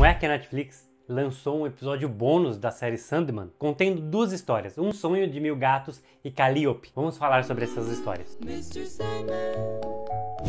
Não é que a Netflix lançou um episódio bônus da série Sandman, contendo duas histórias, Um Sonho de Mil Gatos e Calliope. Vamos falar sobre essas histórias.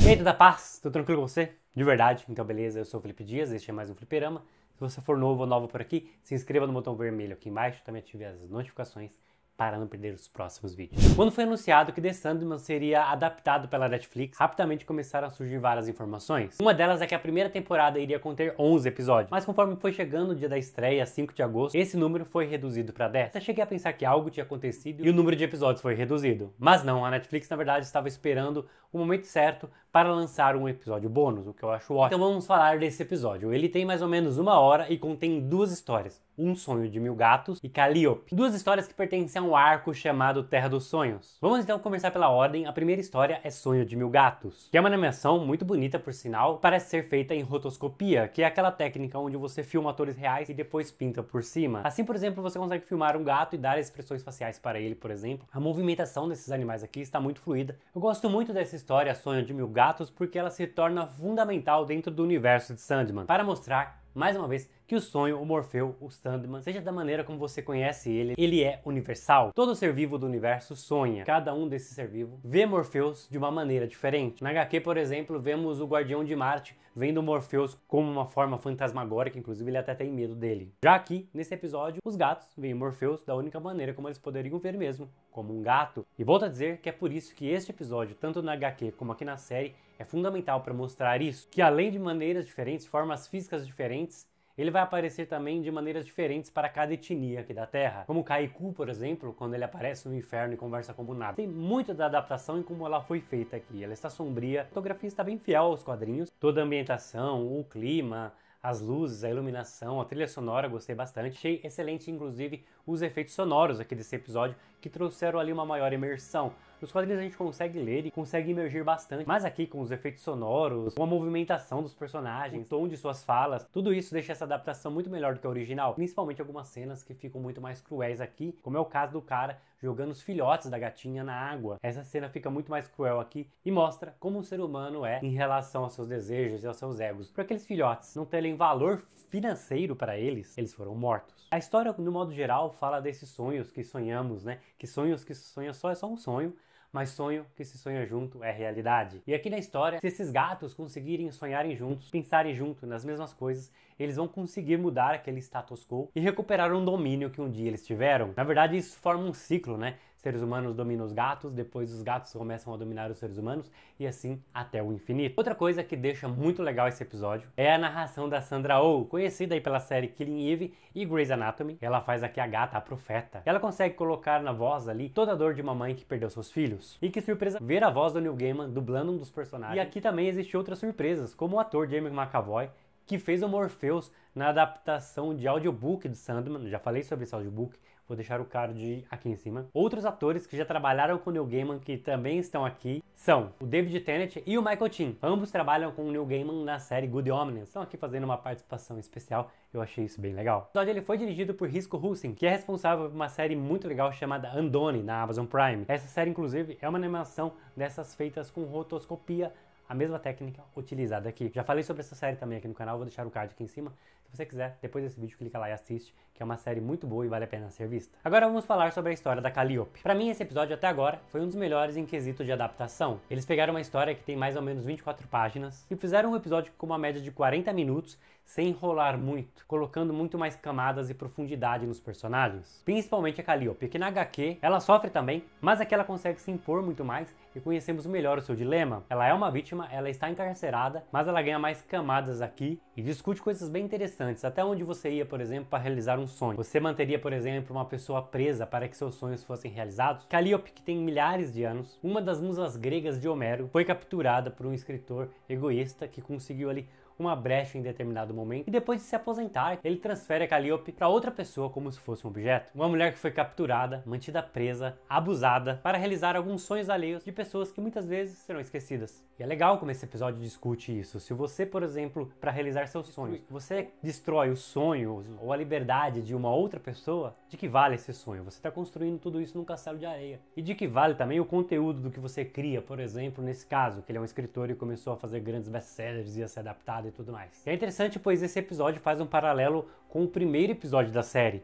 Eita, da paz? tô tranquilo com você? De verdade, então beleza, eu sou o Felipe Dias, este é mais um Fliperama. Se você for novo ou nova por aqui, se inscreva no botão vermelho aqui embaixo, também ative as notificações para não perder os próximos vídeos. Quando foi anunciado que The Sandman seria adaptado pela Netflix, rapidamente começaram a surgir várias informações. Uma delas é que a primeira temporada iria conter 11 episódios, mas conforme foi chegando o dia da estreia, 5 de agosto, esse número foi reduzido para 10. Até cheguei a pensar que algo tinha acontecido e o número de episódios foi reduzido. Mas não, a Netflix na verdade estava esperando o momento certo para lançar um episódio bônus, o que eu acho ótimo. Então vamos falar desse episódio. Ele tem mais ou menos uma hora e contém duas histórias. Um Sonho de Mil Gatos e Calliope, duas histórias que pertencem a um arco chamado Terra dos Sonhos. Vamos então começar pela ordem. A primeira história é Sonho de Mil Gatos, que é uma animação muito bonita, por sinal, parece ser feita em rotoscopia, que é aquela técnica onde você filma atores reais e depois pinta por cima. Assim, por exemplo, você consegue filmar um gato e dar expressões faciais para ele, por exemplo. A movimentação desses animais aqui está muito fluida. Eu gosto muito dessa história Sonho de Mil Gatos porque ela se torna fundamental dentro do universo de Sandman para mostrar mais uma vez que o sonho, o Morfeu, o Sandman, seja da maneira como você conhece ele, ele é universal. Todo ser vivo do universo sonha. Cada um desses ser vivo vê Morfeus de uma maneira diferente. Na HQ, por exemplo, vemos o Guardião de Marte vendo Morpheus como uma forma fantasmagórica, inclusive ele até tem medo dele. Já aqui, nesse episódio, os gatos veem Morpheus da única maneira como eles poderiam ver mesmo, como um gato. E volto a dizer que é por isso que este episódio, tanto na HQ como aqui na série, é fundamental para mostrar isso, que além de maneiras diferentes, formas físicas diferentes, ele vai aparecer também de maneiras diferentes para cada etnia aqui da Terra, como Kaiku, por exemplo, quando ele aparece no inferno e conversa com o Nada. Tem muito da adaptação em como ela foi feita aqui. Ela está sombria, a fotografia está bem fiel aos quadrinhos, toda a ambientação, o clima, as luzes, a iluminação, a trilha sonora, gostei bastante. Achei excelente, inclusive, os efeitos sonoros aqui desse episódio, que trouxeram ali uma maior imersão. Nos quadrinhos a gente consegue ler e consegue emergir bastante, mas aqui com os efeitos sonoros, com a movimentação dos personagens, o tom de suas falas, tudo isso deixa essa adaptação muito melhor do que a original, principalmente algumas cenas que ficam muito mais cruéis aqui, como é o caso do cara jogando os filhotes da gatinha na água. Essa cena fica muito mais cruel aqui e mostra como um ser humano é em relação aos seus desejos e aos seus egos. Para aqueles filhotes não terem valor financeiro para eles, eles foram mortos. A história, no modo geral, fala desses sonhos que sonhamos, né? Que sonhos que sonha só é só um sonho, mas sonho que se sonha junto é realidade. E aqui na história, se esses gatos conseguirem sonharem juntos, pensarem junto nas mesmas coisas eles vão conseguir mudar aquele status quo e recuperar um domínio que um dia eles tiveram. Na verdade, isso forma um ciclo, né? seres humanos dominam os gatos, depois os gatos começam a dominar os seres humanos e assim até o infinito. Outra coisa que deixa muito legal esse episódio é a narração da Sandra Oh, conhecida aí pela série Killing Eve e Grey's Anatomy. Ela faz aqui a gata, a profeta. Ela consegue colocar na voz ali toda a dor de uma mãe que perdeu seus filhos. E que surpresa ver a voz do Neil Gaiman dublando um dos personagens. E aqui também existe outras surpresas, como o ator Jamie McAvoy que fez o Morpheus na adaptação de audiobook do Sandman. Já falei sobre esse audiobook, vou deixar o card aqui em cima. Outros atores que já trabalharam com o Neil Gaiman que também estão aqui são o David Tennant e o Michael Chin. Ambos trabalham com o Neil Gaiman na série Good Omens. Estão aqui fazendo uma participação especial. Eu achei isso bem legal. O episódio ele foi dirigido por Risco Hussin, que é responsável por uma série muito legal chamada Andoni na Amazon Prime. Essa série inclusive é uma animação dessas feitas com rotoscopia a mesma técnica utilizada aqui. Já falei sobre essa série também aqui no canal, vou deixar o card aqui em cima. Se você quiser, depois desse vídeo clica lá e assiste, que é uma série muito boa e vale a pena ser vista. Agora vamos falar sobre a história da Calliope. Para mim, esse episódio até agora foi um dos melhores em quesito de adaptação. Eles pegaram uma história que tem mais ou menos 24 páginas e fizeram um episódio com uma média de 40 minutos, sem enrolar muito, colocando muito mais camadas e profundidade nos personagens. Principalmente a Calliope, que na HQ ela sofre também, mas aqui é ela consegue se impor muito mais e conhecemos melhor o seu dilema. Ela é uma vítima, ela está encarcerada, mas ela ganha mais camadas aqui e discute coisas bem interessantes. Até onde você ia, por exemplo, para realizar um sonho? Você manteria, por exemplo, uma pessoa presa para que seus sonhos fossem realizados? Calliope, que tem milhares de anos, uma das musas gregas de Homero, foi capturada por um escritor egoísta que conseguiu ali uma brecha em determinado momento e depois de se aposentar, ele transfere a Calliope para outra pessoa como se fosse um objeto. Uma mulher que foi capturada, mantida presa, abusada para realizar alguns sonhos alheios de pessoas que muitas vezes serão esquecidas. E é legal como esse episódio discute isso. Se você, por exemplo, para realizar seus sonhos, você destrói os sonhos ou a liberdade de uma outra pessoa, de que vale esse sonho? Você está construindo tudo isso num castelo de areia. E de que vale também o conteúdo do que você cria, por exemplo, nesse caso, que ele é um escritor e começou a fazer grandes best-sellers e a ser adaptado e tudo mais. E é interessante pois esse episódio faz um paralelo com o primeiro episódio da série,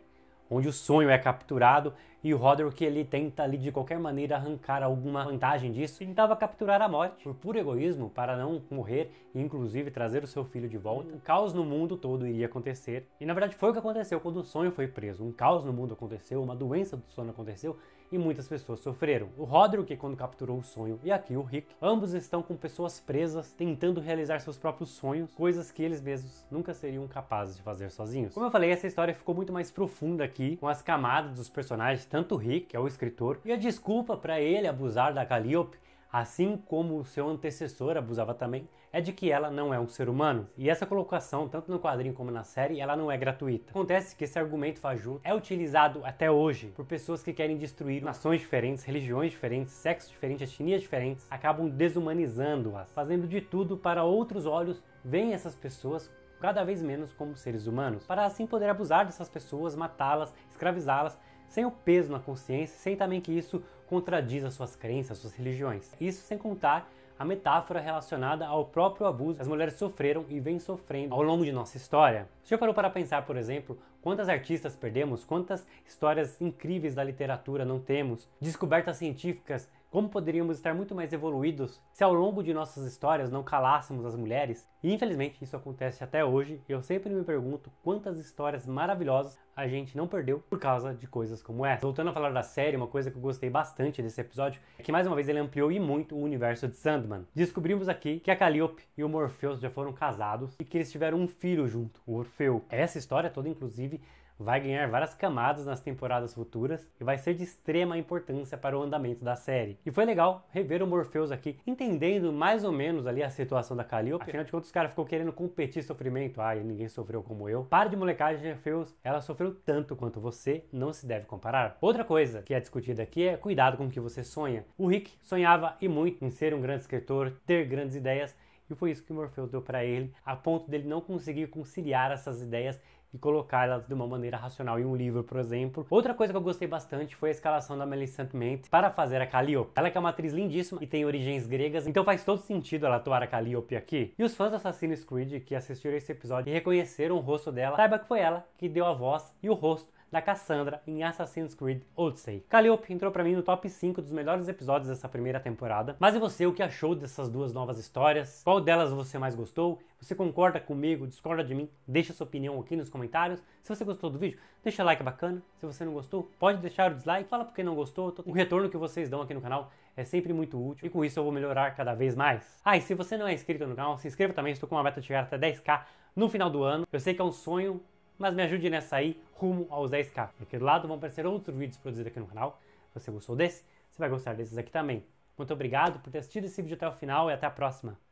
onde o sonho é capturado e o Roderick ele tenta ali de qualquer maneira arrancar alguma vantagem disso, tentava capturar a morte por puro egoísmo para não morrer e inclusive trazer o seu filho de volta. Um caos no mundo todo iria acontecer e na verdade foi o que aconteceu quando o sonho foi preso. Um caos no mundo aconteceu, uma doença do sono aconteceu e muitas pessoas sofreram. O Roderick quando capturou o sonho e aqui o Rick, ambos estão com pessoas presas tentando realizar seus próprios sonhos, coisas que eles mesmos nunca seriam capazes de fazer sozinhos. Como eu falei, essa história ficou muito mais profunda aqui, com as camadas dos personagens, tanto o Rick, que é o escritor, e a desculpa para ele abusar da Calliope assim como seu antecessor abusava também, é de que ela não é um ser humano. E essa colocação, tanto no quadrinho como na série, ela não é gratuita. Acontece que esse argumento fajuto é utilizado até hoje por pessoas que querem destruir nações diferentes, religiões diferentes, sexos diferentes, etnias diferentes, acabam desumanizando-as, fazendo de tudo para outros olhos veem essas pessoas cada vez menos como seres humanos, para assim poder abusar dessas pessoas, matá-las, escravizá-las sem o peso na consciência, sem também que isso contradiz as suas crenças, as suas religiões. Isso sem contar a metáfora relacionada ao próprio abuso que as mulheres sofreram e vêm sofrendo ao longo de nossa história. Você já parou para pensar, por exemplo, quantas artistas perdemos, quantas histórias incríveis da literatura não temos, descobertas científicas como poderíamos estar muito mais evoluídos se ao longo de nossas histórias não calássemos as mulheres? E infelizmente isso acontece até hoje e eu sempre me pergunto quantas histórias maravilhosas a gente não perdeu por causa de coisas como essa. Voltando a falar da série, uma coisa que eu gostei bastante desse episódio é que mais uma vez ele ampliou e muito o universo de Sandman. Descobrimos aqui que a Calliope e o Morpheus já foram casados e que eles tiveram um filho junto, o Orfeu. Essa história toda, inclusive, vai ganhar várias camadas nas temporadas futuras e vai ser de extrema importância para o andamento da série. E foi legal rever o Morpheus aqui, entendendo mais ou menos ali a situação da Calliope. Afinal de contas, os caras ficou querendo competir sofrimento. Ai, ninguém sofreu como eu. Para de molecagem, Morpheus. Ela sofreu tanto quanto você, não se deve comparar. Outra coisa que é discutida aqui é cuidado com o que você sonha. O Rick sonhava e muito em ser um grande escritor, ter grandes ideias e foi isso que Morpheus deu para ele, a ponto dele não conseguir conciliar essas ideias e colocar elas de uma maneira racional em um livro, por exemplo. Outra coisa que eu gostei bastante foi a escalação da Melisande Mente para fazer a Calliope. Ela que é uma atriz lindíssima e tem origens gregas, então faz todo sentido ela atuar a Calliope aqui. E os fãs do Assassin's Creed que assistiram esse episódio e reconheceram o rosto dela, saiba que foi ela que deu a voz e o rosto da Cassandra em Assassin's Creed Odyssey. Calliope entrou para mim no top 5 dos melhores episódios dessa primeira temporada. Mas e você, o que achou dessas duas novas histórias? Qual delas você mais gostou? Você concorda comigo? Discorda de mim? Deixa sua opinião aqui nos comentários. Se você gostou do vídeo, deixa like bacana. Se você não gostou, pode deixar o dislike. Fala porque não gostou. O retorno que vocês dão aqui no canal é sempre muito útil e com isso eu vou melhorar cada vez mais. Ah, e se você não é inscrito no canal, se inscreva também. Estou com uma meta de chegar até 10k no final do ano. Eu sei que é um sonho mas me ajude nessa aí rumo aos 10k. Aqui do lado vão aparecer outros vídeos produzidos aqui no canal. Se você gostou desse, você vai gostar desses aqui também. Muito obrigado por ter assistido esse vídeo até o final e até a próxima.